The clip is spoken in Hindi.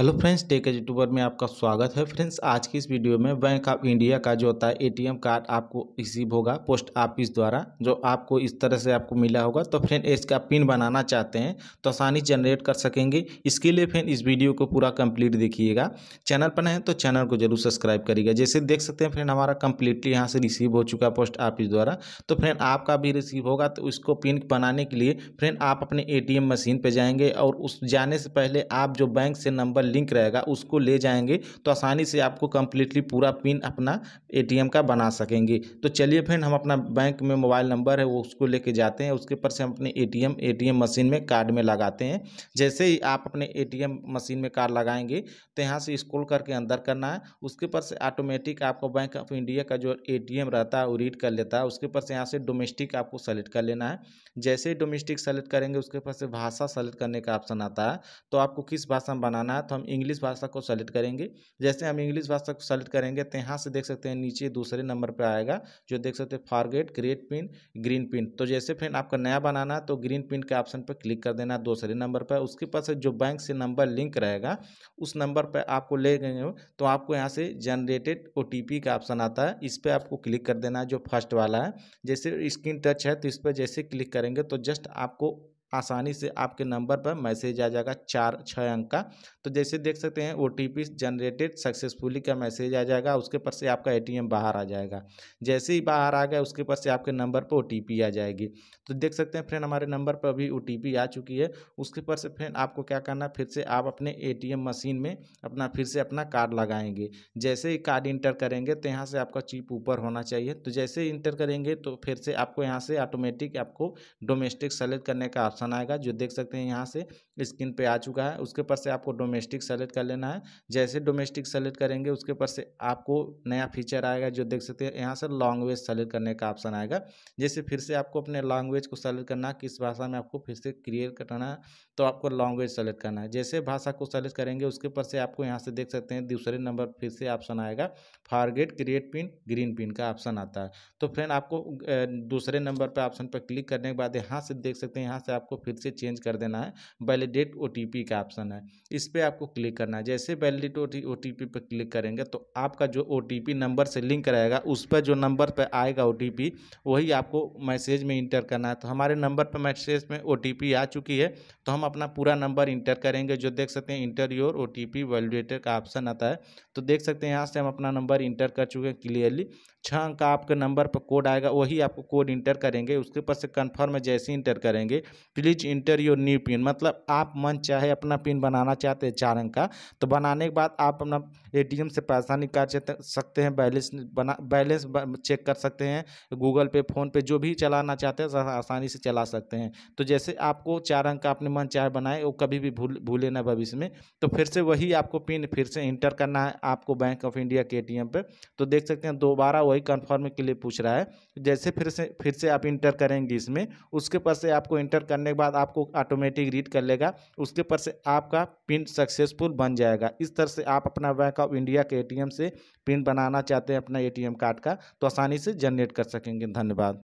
hello friends tech age YouTuber में आपका स्वागत है फ्रेंड्स आज की इस वीडियो में बैंक ऑफ इंडिया का जो होता है एटीएम कार्ड आपको रिसीव होगा पोस्ट ऑफिस द्वारा जो आपको इस तरह से आपको मिला होगा तो फ्रेंड इसका पिन बनाना चाहते हैं तो आसानी जनरेट कर सकेंगे इसके लिए फ्रेंड इस वीडियो को पूरा कम्प्लीट देखिएगा चैनल पर है तो चैनल को जरूर सब्सक्राइब करिएगा जैसे देख सकते हैं फ्रेंड हमारा कंप्लीटली यहाँ से रिसीव हो चुका है पोस्ट ऑफिस द्वारा तो फ्रेंड आपका भी रिसीव होगा तो उसको पिन बनाने के लिए फ्रेंड आप अपने ए मशीन पर जाएंगे और उस जाने से पहले आप जो बैंक से नंबर लिंक रहेगा उसको ले जाएंगे तो आसानी से आपको कम्प्लीटली पूरा पिन अपना एटीएम का बना सकेंगे तो चलिए फ्रेंड हम अपना बैंक में मोबाइल नंबर है वो उसको लेके जाते हैं उसके ऊपर से हम अपने ए टी मशीन में कार्ड में लगाते हैं जैसे ही आप अपने ए मशीन में कार्ड लगाएंगे तो यहाँ से स्क्रॉल करके अंदर करना है उसके ऊपर से ऑटोमेटिक आपको बैंक ऑफ इंडिया का जो ए रहता है वो रीड कर लेता है उसके ऊपर से यहाँ से डोमेस्टिक आपको सेलेक्ट कर लेना है जैसे ही डोमेस्टिक सेलेक्ट करेंगे उसके ऊपर से भाषा सेलेक्ट करने का ऑप्शन आता है तो आपको किस भाषा में बनाना है तो हम इंग्लिश भाषा को सेलेक्ट करेंगे जैसे हम इंग्लिश भाषा को सेलेक्ट करेंगे तो यहाँ से देख सकते हैं नीचे दूसरे नंबर पर आएगा जो देख सकते हैं forget great pin green pin तो जैसे फ्रेंड आपका नया बनाना है तो ग्रीन पिन के ऑप्शन पर क्लिक कर देना दूसरे नंबर पर उसके पास जो बैंक से नंबर लिंक रहेगा उस नंबर पर आपको ले गए हो तो आपको यहाँ से जनरेटेड ओ का ऑप्शन आता है इस पर आपको क्लिक कर देना जो फर्स्ट वाला है जैसे स्क्रीन टच है तो इस पर जैसे क्लिक करेंगे तो जस्ट आपको आसानी से आपके नंबर पर मैसेज आ जाएगा चार छः अंक का तो जैसे देख सकते हैं ओ जनरेटेड सक्सेसफुली का मैसेज आ जाएगा उसके पर से आपका एटीएम बाहर आ जाएगा जैसे ही बाहर आ गया उसके पर से आपके नंबर पर ओ आ जाएगी तो देख सकते हैं फ्रेंड हमारे नंबर पर अभी ओ आ चुकी है उसके पर से फ्रेंड आपको क्या करना फिर से आप अपने ए मशीन में अपना फिर से अपना कार्ड लगाएंगे जैसे ही कार्ड इंटर करेंगे तो यहाँ से आपका चिप ऊपर होना चाहिए तो जैसे ही इंटर करेंगे तो फिर से आपको यहाँ से ऑटोमेटिक आपको डोमेस्टिक सेलेक्ट करने का ऑप्शन आएगा जो देख सकते हैं यहाँ से स्क्रीन पे आ चुका है उसके पर से आपको डोमेस्टिक सेलेक्ट कर लेना है जैसे डोमेस्टिक सेलेक्ट करेंगे उसके पर से आपको नया फीचर आएगा जो देख सकते हैं यहाँ से लैंग्वेज सेलेक्ट करने का ऑप्शन आएगा जैसे फिर से आपको अपने लैंग्वेज को सेलेक्ट करना है किस भाषा में आपको फिर से क्रिएट करना है तो आपको लैंग्वेज सेलेक्ट करना है जैसे भाषा को सेलेक्ट करेंगे उसके पर से आपको यहाँ से देख सकते हैं दूसरे नंबर फिर से ऑप्शन आएगा forget create pin green pin का ऑप्शन आता है तो फ्रेंड आपको दूसरे नंबर पर ऑप्शन पर क्लिक करने के बाद यहाँ से देख सकते हैं यहाँ से आप आपको फिर से चेंज कर देना है वैलिडेट ओ का ऑप्शन है इस पर आपको क्लिक करना है जैसे वैलिडेट ओ टी पर क्लिक करेंगे तो आपका जो ओ नंबर से लिंक रहेगा उस पर जो नंबर पर आएगा ओ वही आपको मैसेज में इंटर करना है तो हमारे नंबर पर मैसेज में ओ आ चुकी है तो हम अपना पूरा नंबर इंटर करेंगे जो देख सकते हैं इंटर योर ओ टी का ऑप्शन आता है तो देख सकते हैं यहाँ से हम अपना नंबर इंटर कर चुके हैं क्लियरली छः अंक का आपके नंबर पर कोड आएगा वही आपको कोड इंटर करेंगे उसके ऊपर से कन्फर्म जैसे इंटर करेंगे please enter your new pin मतलब आप मन चाहे अपना पिन बनाना चाहते हैं चार अंक का तो बनाने के बाद आप अपना एटीएम से पैसा निकाल सकते हैं बैलेंस बना बैलेंस चेक कर सकते हैं गूगल पे फ़ोन पे जो भी चलाना चाहते हैं आसानी से चला सकते हैं तो जैसे आपको चार अंक का अपने मन चाहे बनाए वो कभी भी भूल भूले ना भविष्य में तो फिर से वही आपको पिन फिर से इंटर करना है आपको बैंक ऑफ इंडिया के ए तो देख सकते हैं दोबारा वही कन्फर्म के लिए पूछ रहा है जैसे फिर से फिर से आप इंटर करेंगे इसमें उसके पास से आपको इंटर करने करने के बाद आपको ऑटोमेटिक रीड कर लेगा उसके ऊपर से आपका पिन सक्सेसफुल बन जाएगा इस तरह से आप अपना बैंक ऑफ इंडिया के एटीएम से पिन बनाना चाहते हैं अपना एटीएम कार्ड का तो आसानी से जनरेट कर सकेंगे धन्यवाद